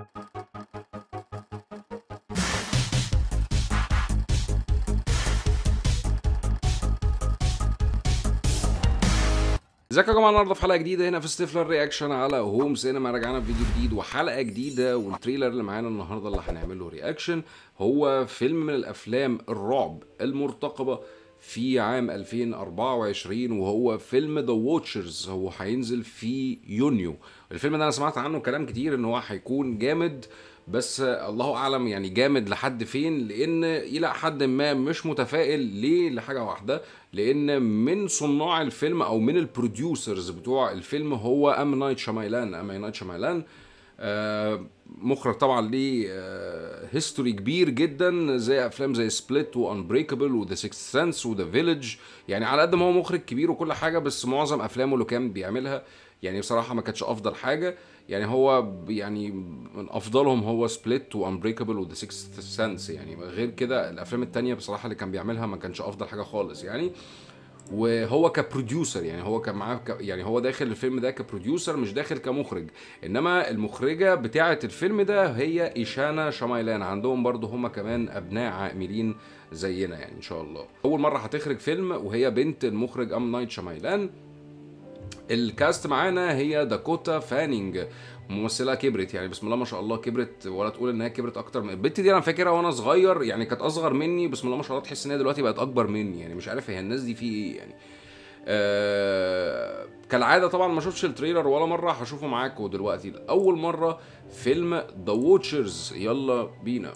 ازيكم يا جماعه النهارده في حلقه جديده هنا في ستيفلر رياكشن على هوم سينما رجعنا في فيديو جديد وحلقه جديده والتريلر اللي معانا النهارده اللي هنعمله رياكشن هو فيلم من الافلام الرعب المرتقبه في عام 2024 وهو فيلم ذا ووتشرز هو هينزل في يونيو الفيلم ده انا سمعت عنه كلام كتير ان هو هيكون جامد بس الله اعلم يعني جامد لحد فين لان الى حد ما مش متفائل ليه لحاجه واحده لان من صناع الفيلم او من البروديوسرز بتوع الفيلم هو ام نايت شمايلان ام نايت شمايلان آه، مخرج طبعا ليه هيستوري آه، كبير جدا زي افلام زي سبليت وانبريكابل وذا سيكس سنس وذا فيلج يعني على قد ما هو مخرج كبير وكل حاجه بس معظم افلامه اللي كان بيعملها يعني بصراحه ما كانتش افضل حاجه يعني هو يعني من افضلهم هو سبليت وانبريكابل وذا سيكس سنس يعني غير كده الافلام التانية بصراحه اللي كان بيعملها ما كانش افضل حاجه خالص يعني آه وهو كبروديوسر يعني هو كان معاه ك... يعني هو داخل الفيلم ده كبروديوسر مش داخل كمخرج انما المخرجه بتاعه الفيلم ده هي ايشانا شمايلان عندهم برضه هما كمان ابناء عاملين زينا يعني ان شاء الله اول مره هتخرج فيلم وهي بنت المخرج ام نايت شمايلان الكاست معانا هي داكوتا فانينج ممثله كبرت يعني بسم الله ما شاء الله كبرت ولا تقول ان هي كبرت اكتر من البت دي انا فاكرها وانا صغير يعني كانت اصغر مني بسم الله ما شاء الله تحس ان هي دلوقتي بقت اكبر مني يعني مش عارف هي الناس دي في ايه يعني آه كالعاده طبعا ما شفتش التريلر ولا مره هشوفه معاكم دلوقتي لاول مره فيلم ذا ووتشرز يلا بينا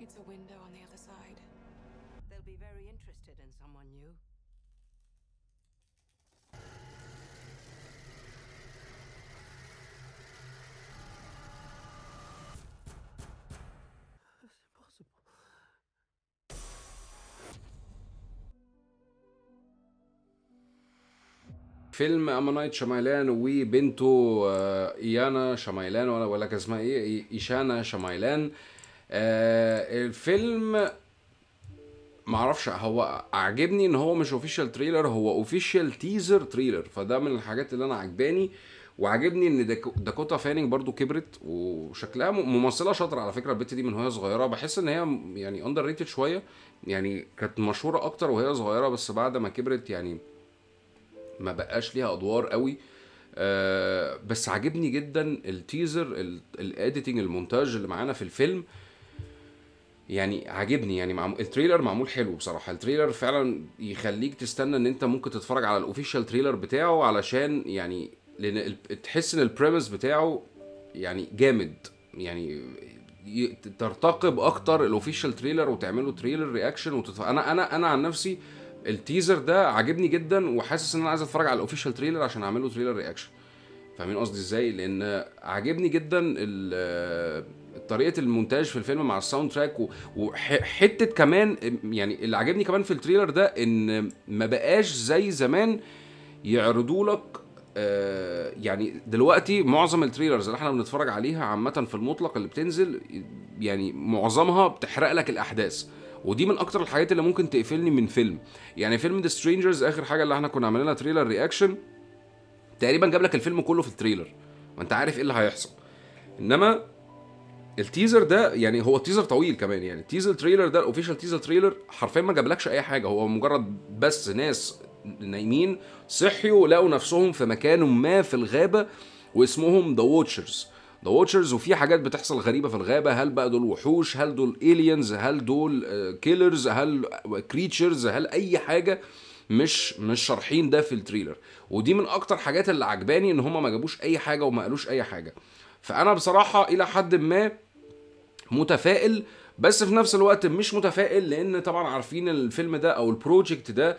It's a window on the other side. They'll be very interested in someone new. That's impossible. فيلم اما شمايلان وبنته ايانا شمايلان ولا ولا اسمها ايه ايشانا شمايلان آه الفيلم معرفش هو عاجبني ان هو مش اوفيشال تريلر هو اوفيشال تيزر تريلر فده من الحاجات اللي انا عجباني وعاجبني ان داكوتا فانينج برضو كبرت وشكلها ممثله شاطره على فكره البت دي من وهي صغيره بحس ان هي يعني اندر ريتد شويه يعني كانت مشهوره اكتر وهي صغيره بس بعد ما كبرت يعني ما بقاش ليها ادوار قوي آه بس عاجبني جدا التيزر الاديتنج المونتاج اللي معانا في الفيلم آه يعني عاجبني يعني مع... التريلر معمول حلو بصراحه التريلر فعلا يخليك تستنى ان انت ممكن تتفرج على الاوفيشال تريلر بتاعه علشان يعني لان تحس ان البريمس بتاعه يعني جامد يعني ترتقب اكتر الاوفيشال تريلر وتعمله تريلر رياكشن وتتف... انا انا انا عن نفسي التيزر ده عاجبني جدا وحاسس ان انا عايز اتفرج على الاوفيشال تريلر عشان اعمله تريلر رياكشن فاهمين قصدي ازاي لان عاجبني جدا ال طريقه المونتاج في الفيلم مع الساوند تراك وحته كمان يعني اللي عجبني كمان في التريلر ده ان ما بقاش زي زمان يعرضوا لك آه، يعني دلوقتي معظم التريلرز اللي احنا بنتفرج عليها عامه في المطلق اللي بتنزل يعني معظمها بتحرق لك الاحداث ودي من اكتر الحاجات اللي ممكن تقفلني من فيلم يعني فيلم ذا سترينجرز اخر حاجه اللي احنا كنا عاملين لها تريلر رياكشن تقريبا جاب لك الفيلم كله في التريلر وانت عارف ايه اللي هيحصل انما التيزر ده يعني هو التيزر طويل كمان يعني التيزر تريلر ده الاوفيشال تيزر تريلر حرفيا ما جابلكش اي حاجه هو مجرد بس ناس نايمين صحيوا ولقوا نفسهم في مكان ما في الغابه واسمهم ذا ووتشرز ذا ووتشرز وفي حاجات بتحصل غريبه في الغابه هل بقى دول وحوش هل دول الينز هل دول كيلرز آه، هل كريتشرز هل اي حاجه مش مش شارحين ده في التريلر ودي من اكتر حاجات اللي عجباني ان هما ما جابوش اي حاجه وما قالوش اي حاجه فانا بصراحه الى حد ما متفائل بس في نفس الوقت مش متفائل لان طبعا عارفين الفيلم ده او البروجكت ده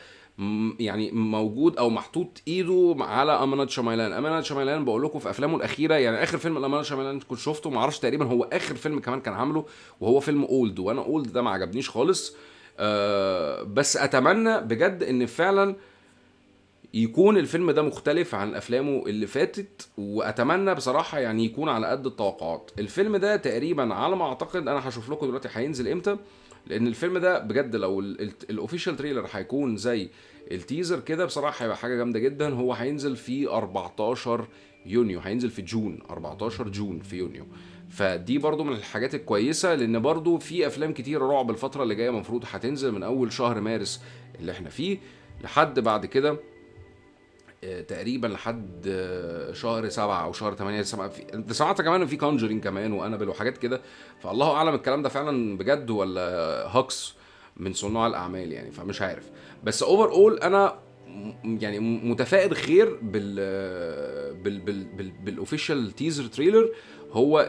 يعني موجود او محطوط ايده على امانات شمايلان امانات شمايلان بقول لكم في افلامه الاخيره يعني اخر فيلم امانات شمايلان كنت شفته ما اعرفش تقريبا هو اخر فيلم كمان كان عامله وهو فيلم اولد وانا اولد ده ما عجبنيش خالص آه بس اتمنى بجد ان فعلا يكون الفيلم ده مختلف عن افلامه اللي فاتت واتمنى بصراحه يعني يكون على قد التوقعات الفيلم ده تقريبا على ما اعتقد انا هشوف لكم دلوقتي هينزل امتى لان الفيلم ده بجد لو الاوفيشال تريلر هيكون زي التيزر كده بصراحه هيبقى حاجه جامده جدا هو هينزل في 14 يونيو هينزل في جون 14 جون في يونيو فدي برضو من الحاجات الكويسة لأن برضو في أفلام كتير رعب الفترة اللي جاية المفروض هتنزل من أول شهر مارس اللي احنا فيه لحد بعد كده تقريبا لحد شهر سبعة او شهر ثمانية سبعة في... انت سمعت كمان في كونجرين كمان وانابل وحاجات كده فالله اعلم الكلام ده فعلا بجد ولا هاكس من صناع الاعمال يعني فمش عارف بس اوفر اول انا يعني متفائل خير بال بال, بال... بالاوفيشال تيزر تريلر هو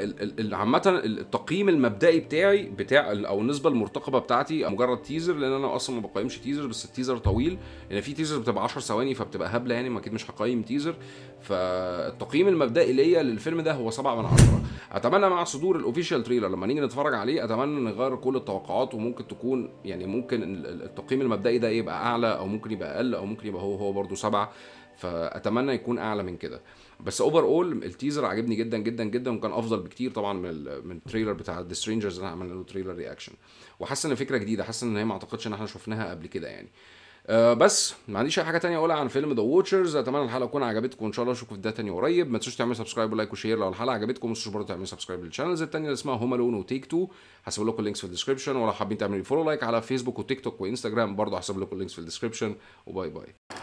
عامه التقييم المبدئي بتاعي بتاع او النسبه المرتقبه بتاعتي مجرد تيزر لان انا اصلا ما بقيمش تيزر بس التيزر طويل لان يعني في تيزر بتبقى 10 ثواني فبتبقى هبله يعني ما اكيد مش هقيم تيزر فالتقييم المبدئي ليا للفيلم ده هو 7 من 10 اتمنى مع صدور الاوفيشال تريلر لما نيجي نتفرج عليه اتمنى نغير كل التوقعات وممكن تكون يعني ممكن التقييم المبدئي ده يبقى اعلى او ممكن يبقى اقل او ممكن يبقى هو هو برضه 7 فاتمنى يكون اعلى من كده بس اوفر اول التيزر عجبني جدا جدا جدا وكان افضل بكتير طبعا من من التريلر بتاع ذا سترينجرز اللي احنا عملنا له تريلر رياكشن وحاسس ان فكره جديده حاسس ان هي ما اعتقدش ان احنا شفناها قبل كده يعني أه بس ما عنديش اي حاجه تانية اقولها عن فيلم ذا ووتشرز اتمنى الحلقه تكون عجبتكم ان شاء الله اشوفكم في ده تاني قريب ما تنسوش تعملوا سبسكرايب ولايك وشير لو الحلقه عجبتكم ما تنسوش برضه تعملوا سبسكرايب للشانلز التانية اللي اسمها هوم الون وتيك تو هسيب لكم اللينكس في الديسكربشن ولو حابين تعملوا فولو لايك على فيسبوك وتيك توك وانستجرام برضه هسيب لكم اللينكس في الديسكربشن وباي باي